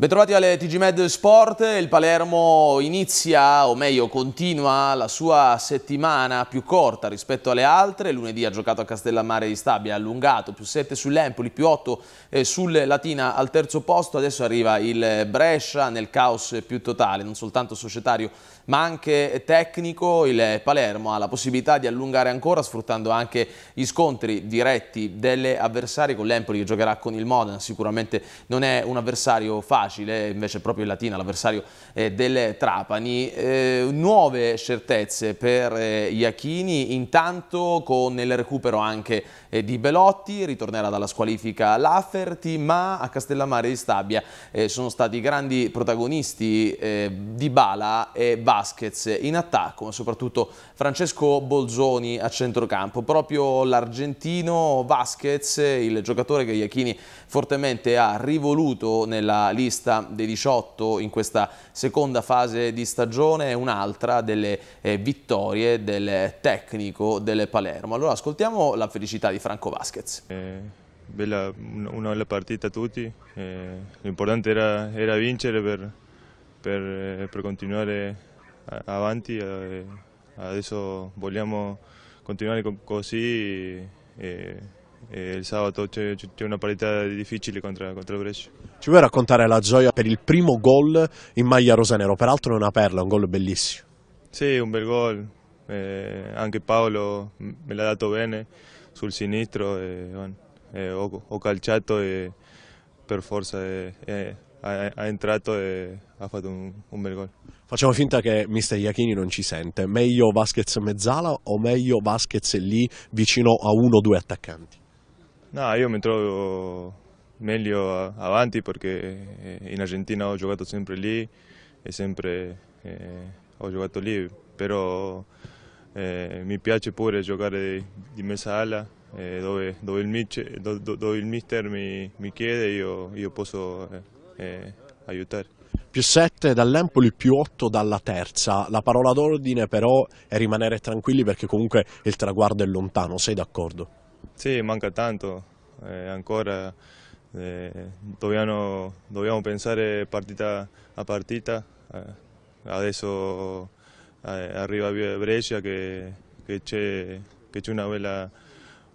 Bentrovati alle TG Med Sport, il Palermo inizia, o meglio continua, la sua settimana più corta rispetto alle altre, lunedì ha giocato a Castellammare di Stabia, allungato, più 7 sull'Empoli, più 8 eh, sul Latina al terzo posto, adesso arriva il Brescia nel caos più totale, non soltanto societario ma anche tecnico, il Palermo ha la possibilità di allungare ancora sfruttando anche gli scontri diretti delle avversarie con l'Empoli che giocherà con il Modena, sicuramente non è un avversario facile facile, invece proprio in Latina l'avversario eh, del Trapani. Eh, nuove certezze per eh, Iachini, intanto con il recupero anche eh, di Belotti, ritornerà dalla squalifica Lafferti, ma a Castellammare di Stabia eh, sono stati grandi protagonisti eh, di Bala e Vasquez in attacco, ma soprattutto Francesco Bolzoni a centrocampo, proprio l'argentino Vasquez, il giocatore che Iachini fortemente ha rivoluto nella lista lista dei 18 in questa seconda fase di stagione è un'altra delle eh, vittorie del tecnico del Palermo. Allora ascoltiamo la felicità di Franco Vasquez. Eh bella, una bella partita a tutti, eh, l'importante era, era, vincere per, per, eh, per continuare avanti, eh, adesso vogliamo continuare così, eh, il sabato c'è una partita difficile contro, contro il Brescia. Ci vuoi raccontare la gioia per il primo gol in maglia rosanero? Peraltro è una perla, un gol bellissimo. Sì, un bel gol. Eh, anche Paolo me l'ha dato bene sul sinistro. Eh, eh, ho, ho, calciato e per forza è, ha, entrato e ha fatto un, un bel gol. Facciamo finta che mister Iachini non ci sente. Meglio Vasquez mezzala o meglio Vasquez lì vicino a uno o due attaccanti? No, io mi trovo meglio avanti perché eh, in Argentina ho giocato sempre lì e sempre eh, ho giocato lì, però eh, mi piace pure giocare di, di mezza ala eh, dove, dove, il, dove, il mister mi, mi chiede io, io, posso eh, eh, aiutare. Più 7 dall'Empoli, più 8 dalla terza. La parola d'ordine però è rimanere tranquilli perché comunque il traguardo è lontano, sei d'accordo? Sì, manca tanto, ancora Eh, dobbiamo, pensar pensar eh, partita a partita, adesso arriba Brescia che, que c'è, una, vela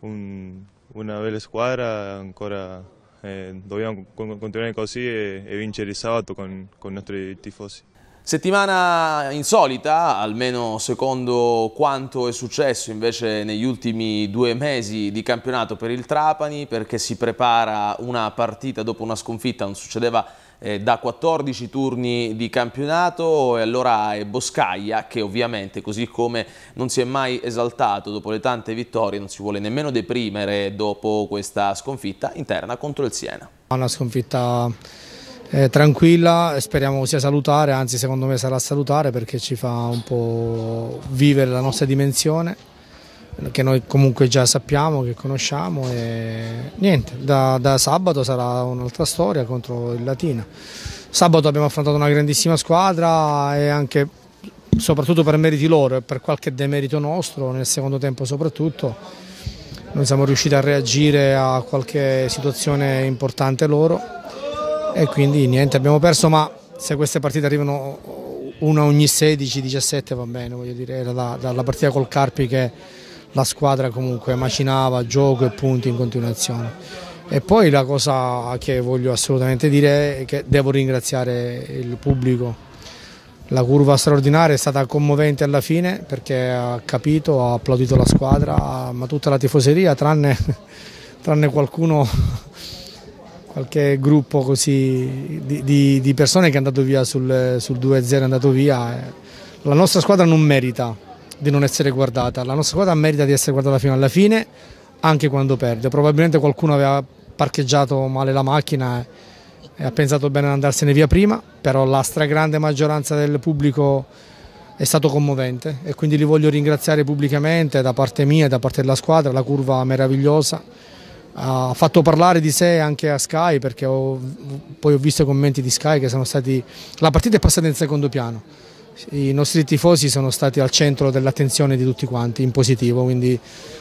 un, una vela squadra, ancora eh, dobbiamo continuare così e, e sabato con, con i tifosi. Settimana insolita, almeno secondo quanto è successo invece negli ultimi due mesi di campionato per il Trapani, perché si prepara una partita dopo una sconfitta, non succedeva eh, da 14 turni di campionato e allora è Boscaglia che ovviamente così come non si è mai esaltato dopo le tante vittorie non si vuole nemmeno deprimere dopo questa sconfitta interna contro il Siena. Una sconfitta eh, tranquilla, speriamo sia salutare, anzi secondo me sarà salutare perché ci fa un po' vivere la nostra dimensione che noi comunque già sappiamo, che conosciamo e niente, da, da sabato sarà un'altra storia contro il Latina. Sabato abbiamo affrontato una grandissima squadra e anche soprattutto per meriti loro e per qualche demerito nostro, nel secondo tempo soprattutto, non siamo riusciti a reagire a qualche situazione importante loro e quindi niente, abbiamo perso, ma se queste partite arrivano una ogni 16-17 va bene, voglio dire, era da, dalla partita col Carpi che la squadra comunque macinava gioco e punti in continuazione. E poi la cosa che voglio assolutamente dire è che devo ringraziare il pubblico. La curva straordinaria è stata commovente alla fine perché ha capito, ha applaudito la squadra, ma tutta la tifoseria, tranne, tranne qualcuno qualche gruppo così di, di, di, persone che è andato via sul, sul 2-0, è andato via. Eh. La nostra squadra non merita di non essere guardata, la nostra squadra merita di essere guardata fino alla fine, anche quando perde. Probabilmente qualcuno aveva parcheggiato male la macchina eh, e ha pensato bene ad andarsene via prima, però la stragrande maggioranza del pubblico è stato commovente e quindi li voglio ringraziare pubblicamente da parte mia e da parte della squadra, la curva meravigliosa ha fatto parlare di sé anche a Sky perché ho, poi ho visto i commenti di Sky che sono stati la partita è passata in secondo piano i nostri tifosi sono stati al centro dell'attenzione di tutti quanti in positivo quindi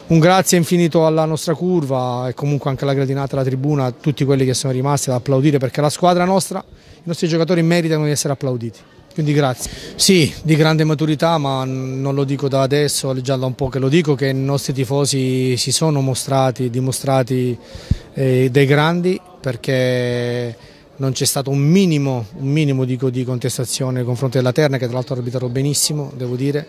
un grazie infinito alla nostra curva e comunque anche alla gradinata alla tribuna a tutti quelli che sono rimasti ad applaudire perché la squadra nostra i nostri giocatori meritano di essere applauditi quindi grazie. Sì, di grande maturità, ma non lo dico da adesso, già da un po' che lo dico, che i nostri tifosi si sono mostrati, dimostrati eh, dei grandi perché non c'è stato un minimo, un minimo dico, di contestazione nei confronti della Terna, che tra l'altro ha arbitrato benissimo, devo dire,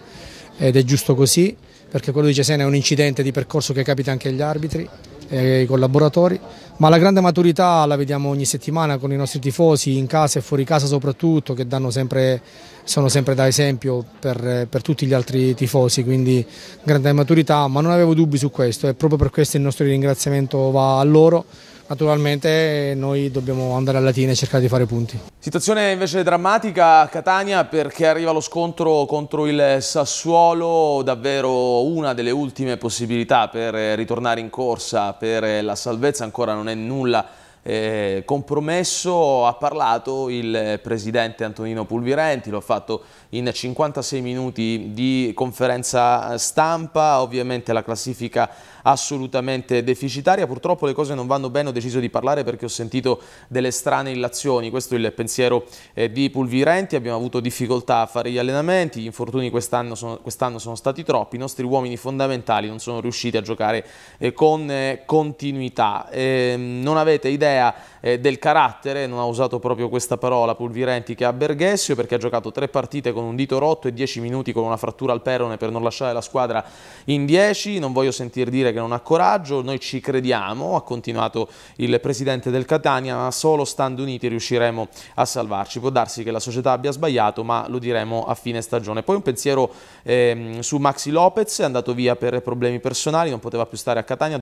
ed è giusto così, perché quello di Cesena è un incidente di percorso che capita anche agli arbitri e ai collaboratori, ma la grande maturità la vediamo ogni settimana con i nostri tifosi, in casa e fuori casa soprattutto, che sempre, sono sempre da esempio per, per, tutti gli altri tifosi, quindi grande maturità, ma non avevo dubbi su questo e proprio per questo il nostro ringraziamento va a loro Naturalmente noi dobbiamo andare alla tina e cercare di fare punti. Situazione invece drammatica a Catania perché arriva lo scontro contro il Sassuolo, davvero una delle ultime possibilità per ritornare in corsa per la salvezza, ancora non è nulla eh, compromesso ha parlato il presidente Antonino Pulvirenti, lo ha fatto in 56 minuti di conferenza stampa, ovviamente la classifica assolutamente deficitaria, purtroppo le cose non vanno bene, ho deciso di parlare perché ho sentito delle strane illazioni, questo è il pensiero eh, di Pulvirenti, abbiamo avuto difficoltà a fare gli allenamenti, gli infortuni quest'anno sono, quest sono, stati troppi, i nostri uomini fondamentali non sono riusciti a giocare eh, con eh, continuità, ehm, non avete idea Dea eh, del carattere, non ha usato proprio questa parola Pulvirenti che ha Berghessio perché ha giocato tre partite con un dito rotto e dieci minuti con una frattura al perone per non lasciare la squadra in dieci, non voglio sentir dire che non ha coraggio, noi ci crediamo, ha continuato il presidente del Catania, ma solo stando uniti riusciremo a salvarci, può darsi che la società abbia sbagliato ma lo diremo a fine stagione. Poi un pensiero eh, su Maxi Lopez, è andato via per problemi personali, non poteva più stare a Catania,